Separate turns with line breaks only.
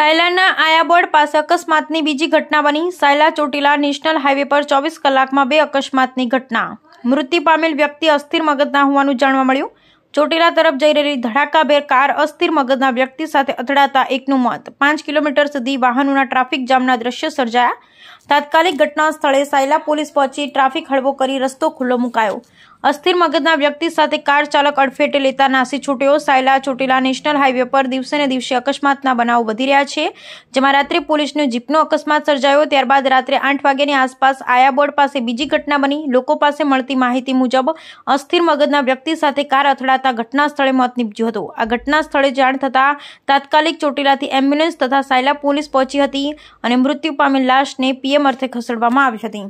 સાયલાના આયાબોર્ડ પાસે અકસ્માતની બીજી ઘટના બની સાયલા ચોટીલા નેશનલ હાઈવે પર ચોવીસ કલાકમાં બે અકસ્માતની ઘટના મૃત્યુ પામેલ વ્યક્તિ અસ્થિર મગજના હોવાનું જાણવા મળ્યું ચોટીલા તરફ જઈ રહેલી ધડાકાભેર કાર અસ્થિર મગજના વ્યક્તિ સાથે અથડાતા એકનું મોત પાંચ કિલોમીટર સુધી વાહનોના ટ્રાફિક જામના દ્રશ્ય સર્જાયા તાત્કાલિક ઘટના સ્થળે સાયલા પોલીસ પહોંચી ટ્રાફિક હળવો કરી રસ્તો ખુલ્લો મુકાયો અસ્થિર મગજના વ્યક્તિ સાથે કાર ચાલક અડફેટે લેતા નાસી છૂટ્યો સાયલા ચોટીલા નેશનલ હાઈવે પર દિવસે ને દિવસે અકસ્માતના બનાવો વધી રહ્યા છે જેમાં રાત્રે પોલીસને જીપનો અકસ્માત સર્જાયો ત્યારબાદ રાત્રે આઠ વાગ્યાની આસપાસ આયાબોર્ડ પાસે બીજી ઘટના બની લોકો પાસે મળતી માહિતી મુજબ અસ્થિર મગજના વ્યક્તિ સાથે કાર અથડાતા ઘટના સ્થળે મોત નીપજ્યું હતું આ ઘટના સ્થળે જાણ થતાં તાત્કાલિક ચોટીલાથી એમ્બ્યુલન્સ તથા સાયલા પોલીસ પહોંચી હતી અને મૃત્યુ પામેલ લાશને પીએમ અર્થે ખસેડવામાં આવી હતી